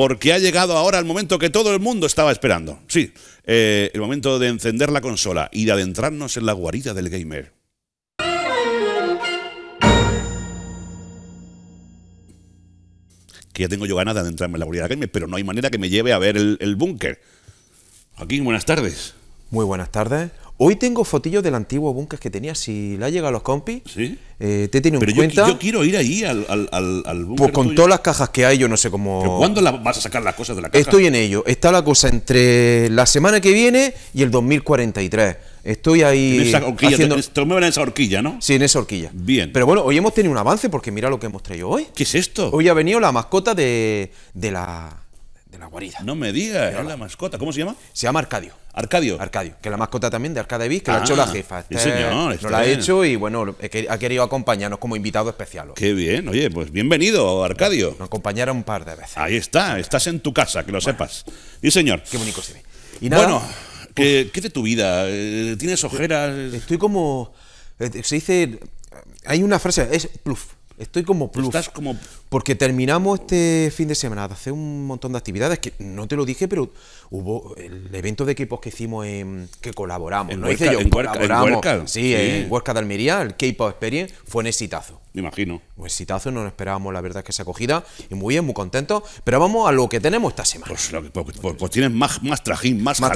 porque ha llegado ahora el momento que todo el mundo estaba esperando. Sí, eh, el momento de encender la consola y de adentrarnos en la guarida del gamer. Que ya tengo yo ganas de adentrarme en la guarida del gamer, pero no hay manera que me lleve a ver el, búnker. Aquí buenas tardes. Muy buenas tardes. Hoy tengo fotillos del antiguo búnker que tenía. Si la llega a los compis, ¿Sí? Eh, te tiene un en cuenta. Yo quiero ir ahí al, al, búnker. Pues con todas las cajas que hay, yo no sé cómo. cuándo vas a sacar las cosas de la caja? Estoy en ello. Está la cosa entre la semana que viene y el 2043. Estoy ahí. En esa horquilla, haciendo... te, en esa horquilla, ¿no? Sí, en esa horquilla. Bien. Pero bueno, hoy hemos tenido un avance porque mira lo que hemos traído hoy. ¿Qué es esto? Hoy ha venido la mascota de la de la guarida. No me digas, es la mascota. ¿Cómo se llama? Se llama Arcadio. Arcadio. Arcadio, que es la mascota también de Arcade Beach, que ha ah, hecho la jefa. sí señor, este lo ha hecho y bueno, ha querido acompañarnos como invitado especial. Qué bien, oye, pues bienvenido, Arcadio. Nos acompañará un par de veces. Ahí está, estás en tu casa, que lo sepas. Y señor. Qué bonito se ve. Y bueno, ¿qué, ¿qué de tu vida? Eh, ¿Tienes ojeras? Estoy como. Eh, se dice. Hay una frase, es pluf. Estoy como pluf. Estás como porque terminamos este fin de semana de hacer un montón de actividades que no te lo dije, pero hubo el evento de equipos que hicimos en, que colaboramos. En no hice en colaboramos. Sí, de Almería, el K-Pop Experience fue un exitazo. Me imagino. Un exitazo, no esperábamos, la verdad, que esa acogida. Y muy bien, muy contentos. Pero vamos a lo que tenemos esta semana. Pues, pues, pues, pues tienes más, más trajín, más, más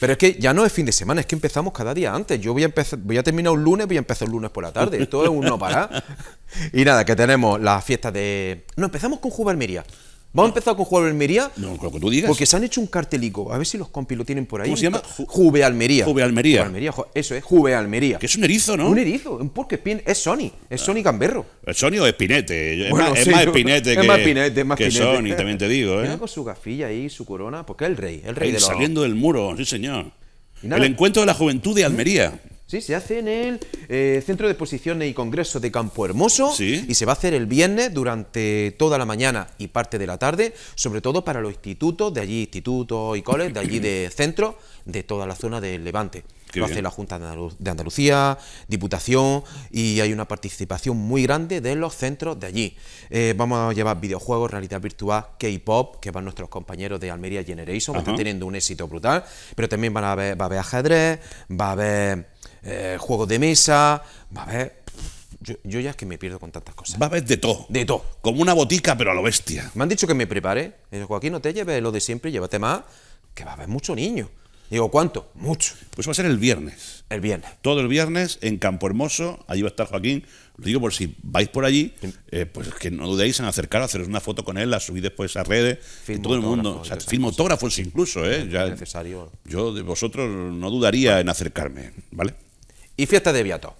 Pero es que ya no es fin de semana, es que empezamos cada día antes. Yo voy a, empezar, voy a terminar un lunes, voy a empezar un lunes por la tarde. Todo es un no y nada, que tenemos las fiestas de eh, no, empezamos con Juve-Almería Vamos a empezar con Juve Almería. No, lo que tú digas. Porque se han hecho un cartelico. A ver si los compis lo tienen por ahí. se llama? Juve Almería. Juve Almería. Juve Almería. Eso es, Juve Almería. Que es un erizo, ¿no? Un erizo. porque es Sony. Es ah. Sony Gamberro. Es Sony o Espinete. es, más, Espinete que, Sony, también te digo. ¿eh? con su gafilla ahí, su corona. Porque es el rey. El rey de Saliendo del muro, sí, señor. El encuentro de la juventud de Almería. Sí, se hace en el eh, Centro de Exposiciones y Congreso de Campo Hermoso y se va a hacer el viernes durante toda la mañana y parte de la tarde, sobre todo para los institutos de allí, institutos y colegios, de allí de centro, de toda la zona del Levante. Lo hace la Junta de, Andalucía, Diputación y hay una participación muy grande de los centros de allí. Eh, vamos a llevar videojuegos, realidad virtual, K-pop, que van nuestros compañeros de Almería Generation, que están teniendo un éxito brutal, pero también van va a haber ajedrez, va a haber eh, juego de mesa, va a haber... Yo, ya es que me pierdo con tantas cosas. Va a haber de todo. De todo. Como una botica, pero a lo bestia. Me han dicho que me prepare. Digo, Joaquín, no te lleves lo de siempre, llévate más, que va a haber mucho niño. Digo, ¿cuánto? Mucho. Pues va a ser el viernes. El viernes. Todo el viernes en Campo Hermoso. Allí va a estar Joaquín. Lo digo por si vais por allí, eh, pues que no dudéis en acercaros, haceros una foto con él, la subir después a redes. todo el mundo. O incluso, ¿eh? Ya, necesario. Yo de vosotros no dudaría en acercarme, ¿vale? Y fiesta de Viato.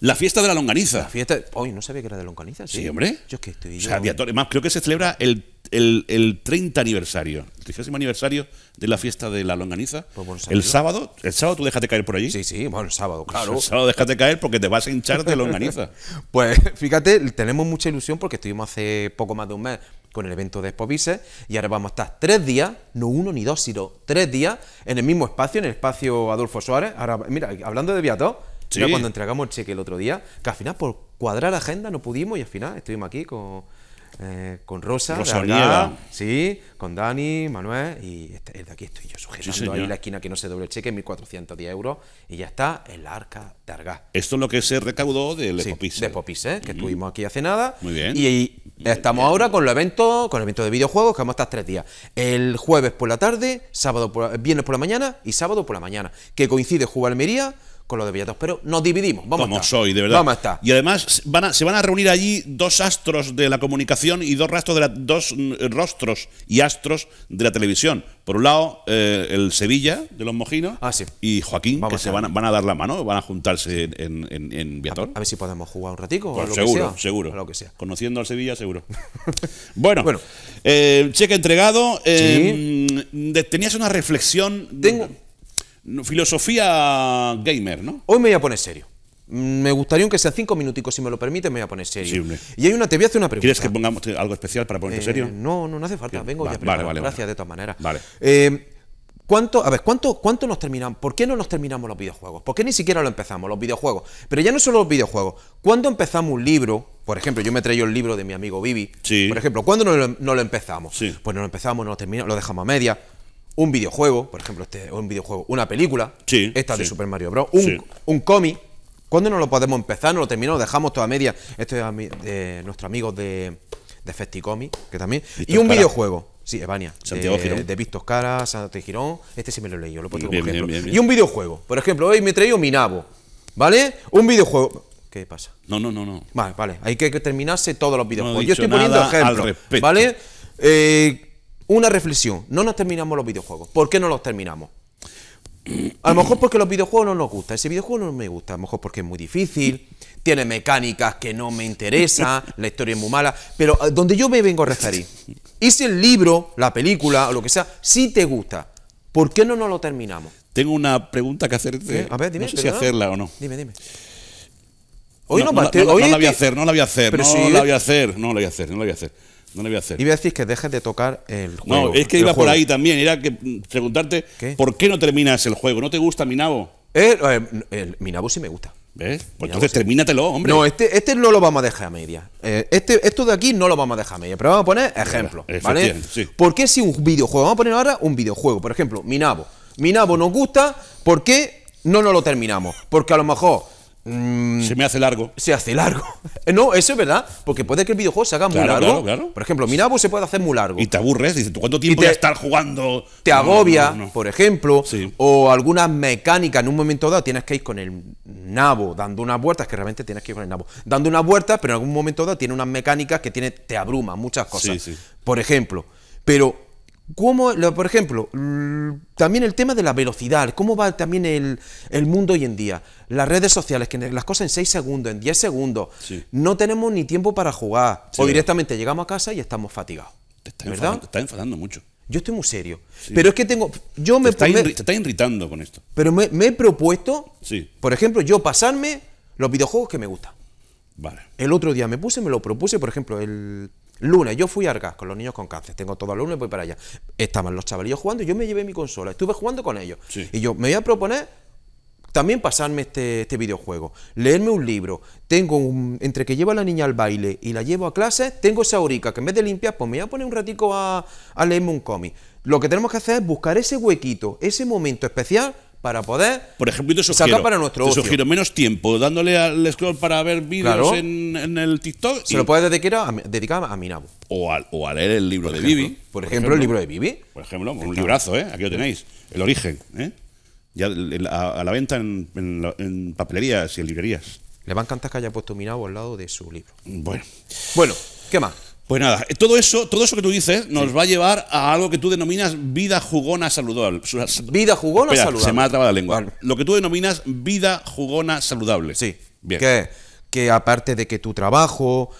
La fiesta de la longaniza. fiesta. Hoy no sabía que era de longaniza. Sí, hombre. Yo es que estoy. O sea, más, creo que se celebra el, 30 aniversario, el 30 aniversario de la fiesta de la longaniza. Pues el sábado, el sábado tú déjate caer por allí. Sí, sí, bueno, el sábado, claro. El sábado déjate caer porque te vas a hinchar de longaniza. pues fíjate, tenemos mucha ilusión porque estuvimos hace poco más de un mes con el evento de Expovises y ahora vamos a estar tres días, no uno ni dos, sino tres días en el mismo espacio, en el espacio Adolfo Suárez. Ahora, mira, hablando de Viator, cuando entregamos el cheque el otro día, que al final por cuadrar la agenda no pudimos y al final estuvimos aquí con eh, con Rosa, Rosa sí, con Dani, Manuel y este, el de aquí estoy yo sujetando ahí la esquina que no se doble el cheque, 1.410 euros y ya está el arca de Argás. Esto es lo que se recaudó del sí, De eh. Popis, eh, que mm. estuvimos aquí hace nada. Muy bien. Y, estamos ahora con el evento, con el evento de videojuegos que vamos a estar tres días. El jueves por la tarde, sábado viernes por la mañana y sábado por la mañana, que coincide juve Almería con lo de Villator, Pero nos dividimos. Vamos Como a soy, de verdad. Vamos a Y además se van a reunir allí dos astros de la comunicación y dos, rastros de dos mm, rostros y astros de la televisión. Por un lado, eh, el Sevilla de los Mojinos ah, y Joaquín, que se van a, van a, dar la mano, van a juntarse en, en, A, ver si podemos jugar un ratico. Pues seguro, seguro. lo que sea. Conociendo al Sevilla, seguro. bueno, eh, cheque entregado. Eh, mm, tenías una reflexión. Tengo, Filosofía gamer, ¿no? Hoy me voy a poner serio. Me gustaría que sean cinco minuticos, si me lo permite, me voy a poner serio. Y hay una, te voy a hacer una pregunta. ¿Quieres que pongamos algo especial para poner eh, serio? No, no, hace falta. Vengo y ya Gracias de todas maneras. Vale. Eh, ¿Cuánto, a ver, ¿cuánto, ¿cuánto nos terminamos? ¿Por qué no nos terminamos los videojuegos? ¿Por qué ni siquiera lo empezamos, los videojuegos? Pero ya no solo los videojuegos. ¿Cuándo empezamos un libro? Por ejemplo, yo me traigo el libro de mi amigo Vivi. Sí. Por ejemplo, ¿cuándo no lo, empezamos? Pues no lo empezamos, no lo terminamos, lo dejamos a media un videojuego, por ejemplo, este un videojuego, una película, esta de Super Mario Bros., un, un cómic. ¿Cuándo no lo podemos empezar? ¿No lo terminamos? dejamos toda media? Esto es de nuestro amigo de, de Festicomi, que también. y un videojuego. Sí, Evania. Santiago de, Girón. De Vistos Cara, Santiago Girón. Este sí me lo lo he leído, Y un videojuego. Por ejemplo, hoy me he traído mi nabo. ¿Vale? Un videojuego. ¿Qué pasa? No, no, no, no. Vale, vale. Hay que terminarse todos los videojuegos. yo estoy poniendo ejemplos. ¿Vale? Eh, una reflexión. No nos terminamos los videojuegos. ¿Por qué no los terminamos? A lo mejor porque los videojuegos no nos gustan. Ese videojuego no me gusta. A lo mejor porque es muy difícil, tiene mecánicas que no me interesan, la historia es muy mala. Pero eh, donde yo me vengo a referir, y si el libro, la película o lo que sea, si te gusta, ¿por qué no nos lo terminamos? Tengo una pregunta que hacerte. Eh, a ver, dime, si hacerla o no. Dime, dime. Hoy no, hacer, no la voy a hacer, no la voy a hacer, no la voy a hacer, no la voy a hacer. No le voy a hacer. voy a decir que dejes de tocar el juego. No, es que iba por ahí también. Era que preguntarte por qué no terminas el juego. ¿No te gusta Minabo? Eh, eh, Minabo sí me gusta. ¿Ves? Pues entonces termínatelo, hombre. No, este, este no lo vamos a dejar a media. Eh, este, esto de aquí no lo vamos a dejar a media. Pero vamos a poner ejemplos. ¿vale? ¿Por qué si un videojuego? Vamos a poner ahora un videojuego. Por ejemplo, Minabo. Minabo nos gusta. ¿Por qué no lo terminamos? Porque a lo mejor Mm. se me hace largo. Se hace largo. No, eso es verdad, porque puede que el videojuego se haga muy largo. Claro, claro. Por ejemplo, nabo se puede hacer muy largo. Y te aburres, dices, cuánto tiempo te, voy estar jugando? Te agobia, por ejemplo, o algunas mecánicas en un momento dado tienes que ir con el nabo dando unas vueltas, que realmente tienes que ir con el nabo dando unas vueltas, pero en algún momento dado tiene unas mecánicas que te abruman muchas cosas. Por ejemplo, pero como, por ejemplo, también el tema de la velocidad, cómo va también el, mundo hoy en día. Las redes sociales, que las cosas en 6 segundos, en 10 segundos, no tenemos ni tiempo para jugar. O directamente llegamos a casa y estamos fatigados. Te estás enfadando, está enfadando mucho. Yo estoy muy serio. Pero es que tengo. Yo me, te, está irritando con esto. Pero me, me he propuesto, por ejemplo, yo pasarme los videojuegos que me gustan. Vale. El otro día me puse, me lo propuse, por ejemplo, el Lunes, yo fui a Argas con los niños con cáncer, tengo todo el lunes, voy para allá. Estaban los chavalillos jugando y yo me llevé mi consola, estuve jugando con ellos. Y yo me voy a proponer también pasarme este, este, videojuego, leerme un libro, tengo un, entre que llevo a la niña al baile y la llevo a clase tengo esa aurica que en vez de limpiar, pues me voy a poner un ratico a, a leerme un cómic. Lo que tenemos que hacer es buscar ese huequito, ese momento especial para poder por ejemplo, yo para nuestro te menos tiempo dándole al scroll para ver vídeos en, el TikTok. Se lo puedes dedicar a, dedicar a Minabo. O a, o leer el libro de Bibi. Por, ejemplo, el libro de Bibi. Por ejemplo, un librazo, ¿eh? Aquí lo tenéis. El origen, ¿eh? Ya a, la venta en, en, papelerías y en librerías. Le va a encantar que haya puesto Minabo al lado de su libro. Bueno. Bueno, ¿qué más? Pues nada, eh, todo eso, todo eso que tú dices nos va a llevar a algo que tú denominas vida jugona saludable. Vida jugona saludable. Se me ha trabado la lengua. Lo que tú denominas vida jugona saludable. Sí. Bien. Que, que aparte de que tu trabajo,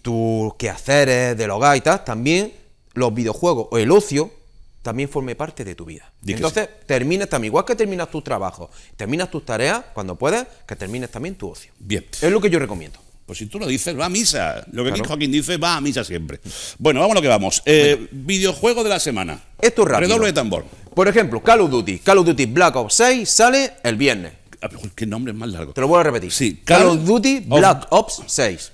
tus quehaceres, de hogar y tal, también los videojuegos o el ocio también forme parte de tu vida. Entonces, terminas también, igual que terminas tus trabajos, terminas tus tareas cuando puedes, que termines también tu ocio. Bien. Es lo que yo recomiendo. Pues si tú lo dices, va a misa. Lo que claro. Joaquín dice, va a misa siempre. Bueno, vamos a lo que vamos. Eh, videojuego de la semana. Esto es rápido. Redoble de tambor. Por ejemplo, Call of Duty. Call of Duty Black Ops 6 sale el viernes. Ah, ¿Qué nombre es más largo? Te lo voy a repetir. Sí, Call, of Duty Black Ops 6.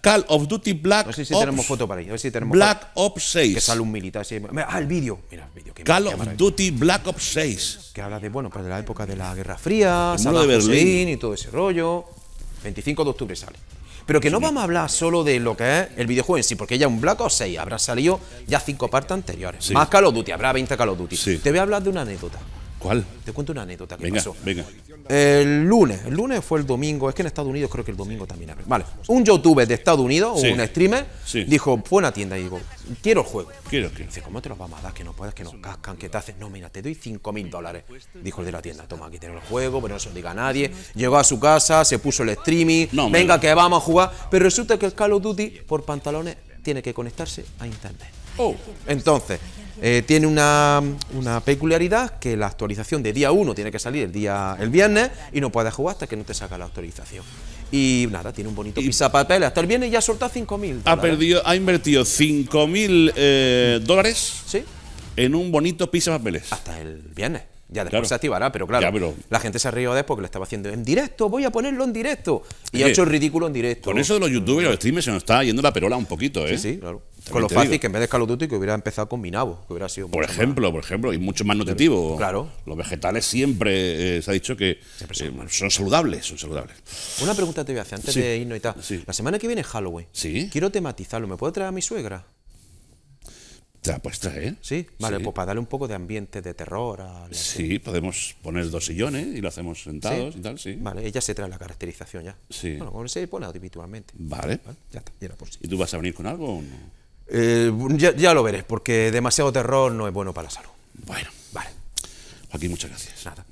Call of Duty Black No sé si tenemos foto para ello, A ver si tenemos Black Ops 6. Que sale un militar. Ah, el vídeo. Mira, el vídeo. Call of Duty Black Ops 6. Que habla de, bueno, pues de la época de la Guerra Fría, de Berlín y todo ese rollo. 25 de octubre sale. Pero que no vamos a hablar solo de lo que es el videojuego en sí, porque ya un Black Ops 6 habrá salido ya cinco partes anteriores. Más Call of Duty, habrá 20 Call of Duty. Te voy a hablar de una anécdota. Te cuento una anécdota venga, El lunes, el lunes fue el domingo, es que en Estados Unidos creo que el domingo también Vale, un youtuber de Estados Unidos, un streamer, dijo, fue una tienda y digo, quiero el juego. Quiero, quiero. Dice, ¿cómo te los vamos a dar? Que no puedes, que nos cascan, que te hacen. No, mira, te doy cinco mil dólares. Dijo el de la tienda, toma, aquí tiene el juego, pero no se lo diga a nadie. Llegó a su casa, se puso el streaming, venga que vamos a jugar. Pero resulta que el Call of Duty, por pantalones, tiene que conectarse a internet. Oh. Entonces, eh, tiene una, peculiaridad que la actualización de día 1 tiene que salir el día el viernes y no puedes jugar hasta que no te saca la actualización. Y nada, tiene un bonito pisa-papeles Hasta el viernes ya ha soltado 5.000. Ha, ha invertido 5.000 eh, dólares ¿Sí? en un bonito pisa-papeles Hasta el viernes. Ya después se activará, pero claro, la gente se ha rió después porque lo estaba haciendo en directo, voy a ponerlo en directo. Y ha hecho el ridículo en directo. Con eso de los youtubers y los streamers se nos está yendo la perola un poquito, ¿eh? Sí, sí, claro. Con lo fácil que en vez de Call que hubiera empezado con Minabo, que hubiera sido Por ejemplo, por ejemplo, y mucho más nutritivo. claro. Los vegetales siempre eh, se ha dicho que eh, son saludables, son saludables. Una pregunta te voy a hacer antes de irnos y tal. La semana que viene es Halloween. Sí. Quiero tematizarlo, ¿me puedo traer a mi suegra? Te la puedes Sí, vale, pues para darle un poco de ambiente de terror. A sí, podemos poner dos sillones y lo hacemos sentados y tal, sí. Vale, ella se trae la caracterización ya. Sí. Bueno, el se pone habitualmente. Vale. vale. Ya está, ya era por sí. ¿Y tú vas a venir con algo o no? Eh, ya, lo veré, porque demasiado terror no es bueno para la salud. Bueno. Vale. Joaquín, muchas gracias. Nada.